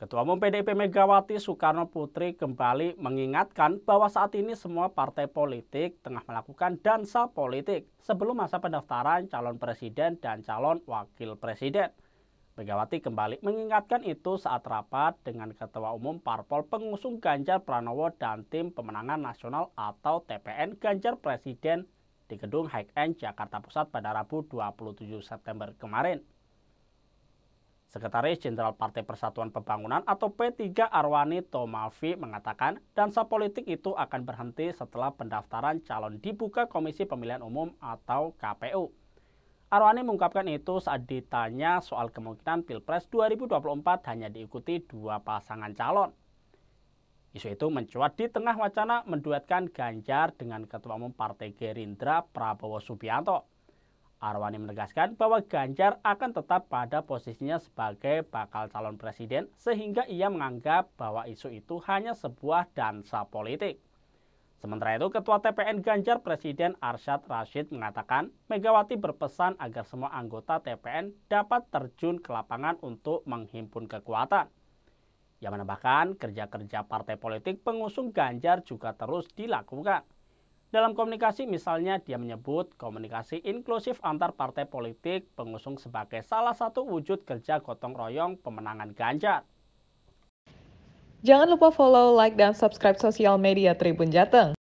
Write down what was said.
Ketua Umum PDIP Megawati Soekarno Putri kembali mengingatkan bahwa saat ini semua partai politik tengah melakukan dansa politik sebelum masa pendaftaran calon presiden dan calon wakil presiden. Megawati kembali mengingatkan itu saat rapat dengan Ketua Umum Parpol Pengusung Ganjar Pranowo dan Tim Pemenangan Nasional atau TPN Ganjar Presiden di Gedung High End Jakarta Pusat pada Rabu 27 September kemarin. Sekretaris Jenderal Partai Persatuan Pembangunan atau P3 Arwani Tomafi mengatakan dansa politik itu akan berhenti setelah pendaftaran calon dibuka Komisi Pemilihan Umum atau KPU. Arwani mengungkapkan itu saat ditanya soal kemungkinan Pilpres 2024 hanya diikuti dua pasangan calon. Isu itu mencuat di tengah wacana menduetkan Ganjar dengan Ketua Umum Partai Gerindra Prabowo Subianto. Arwani menegaskan bahwa Ganjar akan tetap pada posisinya sebagai bakal calon presiden sehingga ia menganggap bahwa isu itu hanya sebuah dansa politik. Sementara itu, Ketua TPN Ganjar Presiden Arsyad Rashid mengatakan Megawati berpesan agar semua anggota TPN dapat terjun ke lapangan untuk menghimpun kekuatan. Ia menambahkan kerja-kerja partai politik pengusung Ganjar juga terus dilakukan. Dalam komunikasi misalnya dia menyebut komunikasi inklusif antar partai politik pengusung sebagai salah satu wujud kerja gotong royong pemenangan Ganjar. Jangan lupa follow, like, dan subscribe sosial media Tribun Jateng.